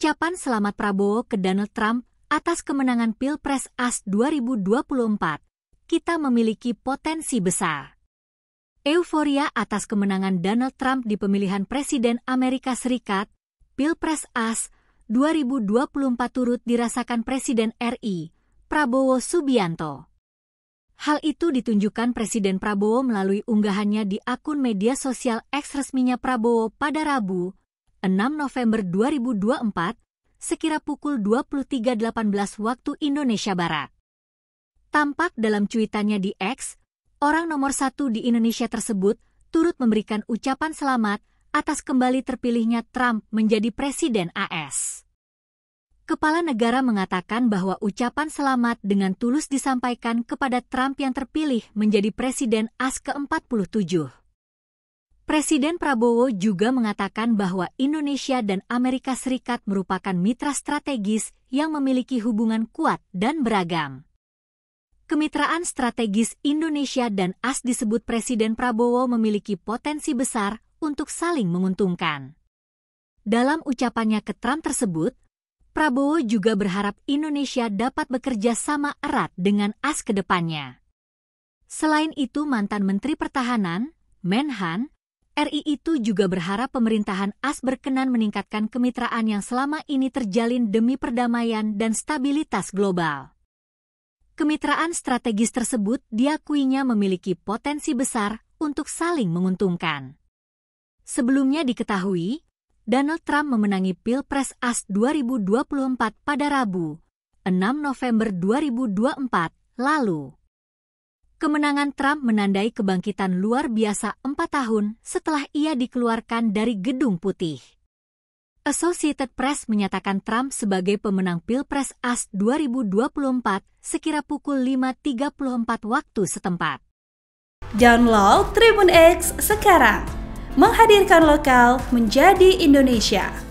Ucapan selamat Prabowo ke Donald Trump atas kemenangan Pilpres AS 2024, kita memiliki potensi besar. Euforia atas kemenangan Donald Trump di pemilihan Presiden Amerika Serikat, Pilpres AS 2024 turut dirasakan Presiden RI, Prabowo Subianto. Hal itu ditunjukkan Presiden Prabowo melalui unggahannya di akun media sosial eks resminya Prabowo pada Rabu, 6 November 2024, sekira pukul 23.18 waktu Indonesia Barat. Tampak dalam cuitannya di X, orang nomor satu di Indonesia tersebut turut memberikan ucapan selamat atas kembali terpilihnya Trump menjadi presiden AS. Kepala negara mengatakan bahwa ucapan selamat dengan tulus disampaikan kepada Trump yang terpilih menjadi presiden AS ke-47. Presiden Prabowo juga mengatakan bahwa Indonesia dan Amerika Serikat merupakan mitra strategis yang memiliki hubungan kuat dan beragam. Kemitraan strategis Indonesia dan AS disebut Presiden Prabowo memiliki potensi besar untuk saling menguntungkan. Dalam ucapannya ke Trump tersebut, Prabowo juga berharap Indonesia dapat bekerja sama erat dengan AS ke depannya. Selain itu, mantan Menteri Pertahanan, Menhan, RI itu juga berharap pemerintahan AS berkenan meningkatkan kemitraan yang selama ini terjalin demi perdamaian dan stabilitas global. Kemitraan strategis tersebut diakuinya memiliki potensi besar untuk saling menguntungkan. Sebelumnya diketahui, Donald Trump memenangi Pilpres AS 2024 pada Rabu, 6 November 2024 lalu kemenangan Trump menandai kebangkitan luar biasa empat tahun setelah ia dikeluarkan dari Gedung Putih. Associated Press menyatakan Trump sebagai pemenang Pilpres AS 2024 sekira pukul 5.34 waktu setempat. Download Tribun X sekarang, menghadirkan lokal menjadi Indonesia.